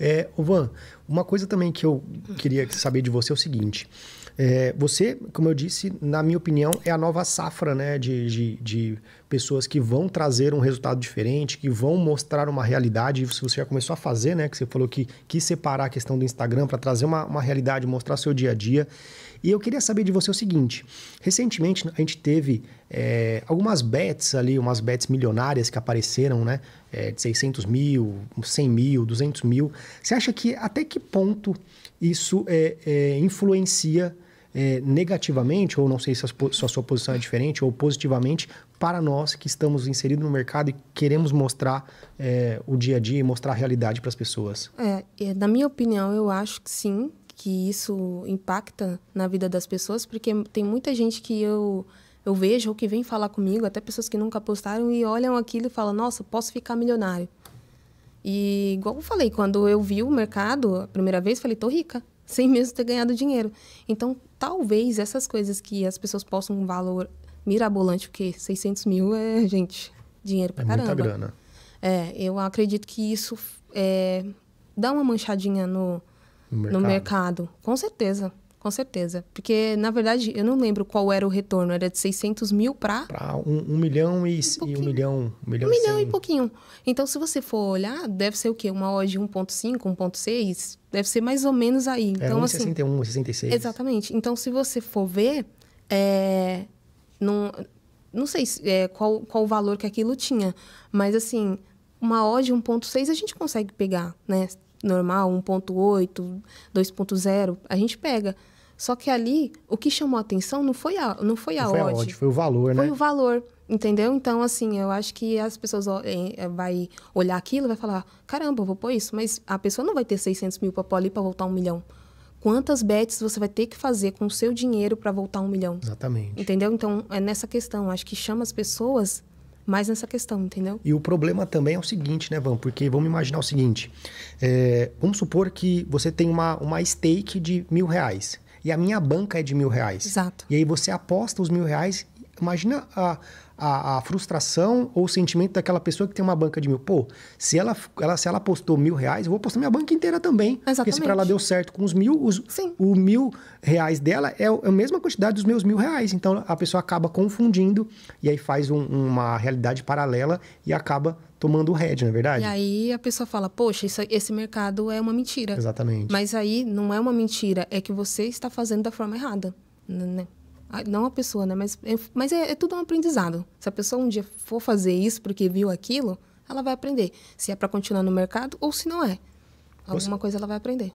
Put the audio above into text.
É, Van, uma coisa também que eu queria saber de você é o seguinte. É, você, como eu disse, na minha opinião, é a nova safra né, de, de, de, pessoas que vão trazer um resultado diferente, que vão mostrar uma realidade. Se você já começou a fazer, né? Que você falou que quis separar a questão do Instagram para trazer uma, uma realidade, mostrar seu dia a dia. E eu queria saber de você o seguinte: recentemente a gente teve é, algumas bets ali, umas bets milionárias que apareceram, né? É, de 600 mil, 100 mil, 200 mil. Você acha que até que ponto isso é, é influencia é, negativamente, ou não sei se a, se a sua posição é diferente, ou positivamente, para nós que estamos inseridos no mercado e queremos mostrar é, o dia a dia e mostrar a realidade para as pessoas? É, na minha opinião, eu acho que sim, que isso impacta na vida das pessoas, porque tem muita gente que eu eu vejo ou que vem falar comigo, até pessoas que nunca postaram e olham aquilo e falam: "Nossa, posso ficar milionário". E igual eu falei, quando eu vi o mercado a primeira vez, falei: "Tô rica" sem mesmo ter ganhado dinheiro. Então, talvez essas coisas que as pessoas possam um valor mirabolante, porque 600 mil é, gente, dinheiro pra é caramba. É muita grana. É, eu acredito que isso é, dá uma manchadinha no, no mercado. no mercado, com certeza. Com certeza. Porque, na verdade, eu não lembro qual era o retorno. Era de 600 mil para... Para um, um, milhão e, um, e um milhão. Um milhão, um milhão e pouquinho. Então, se você for olhar, deve ser o quê? Uma odd de 1.5, 1.6? Deve ser mais ou menos aí. Então, era 1,61, 1, assim... 66. Exatamente. Então, se você for ver, é... não, não sei é, qual, qual o valor que aquilo tinha. Mas, assim, uma odd 1.6 a gente consegue pegar, né? normal, 1.8, 2.0, a gente pega. Só que ali, o que chamou a atenção não foi a, não foi a, não foi odd, a odd. Foi o valor, né? Foi o valor, entendeu? Então, assim, eu acho que as pessoas eh, eh, vai olhar aquilo vai falar, caramba, vou pôr isso. Mas a pessoa não vai ter 600 mil para pôr ali para voltar um milhão. Quantas bets você vai ter que fazer com o seu dinheiro para voltar um milhão? Exatamente. Entendeu? Então, é nessa questão. Acho que chama as pessoas mais nessa questão, entendeu? E o problema também é o seguinte, né, Van? Porque vamos imaginar o seguinte: é, vamos supor que você tem uma, uma stake de mil reais. E a minha banca é de mil reais. Exato. E aí você aposta os mil reais Imagina a, a, a, frustração ou o sentimento daquela pessoa que tem uma banca de mil. Pô, se ela, ela, se ela postou mil reais, eu vou postar minha banca inteira também. Exatamente. Porque se pra ela deu certo com os mil, os, Sim. o mil reais dela é, é a mesma quantidade dos meus mil reais. Então a pessoa acaba confundindo e aí faz um, uma realidade paralela e acaba tomando o head, na é verdade? E aí a pessoa fala, poxa, isso, esse mercado é uma mentira. Exatamente. Mas aí não é uma mentira, é que você está fazendo da forma errada. Né? Ah, não a pessoa, né? Mas, é, mas é, é, tudo um aprendizado. Se a pessoa um dia for fazer isso porque viu aquilo, ela vai aprender. Se é para continuar no mercado ou se não é. Alguma você, coisa ela vai aprender.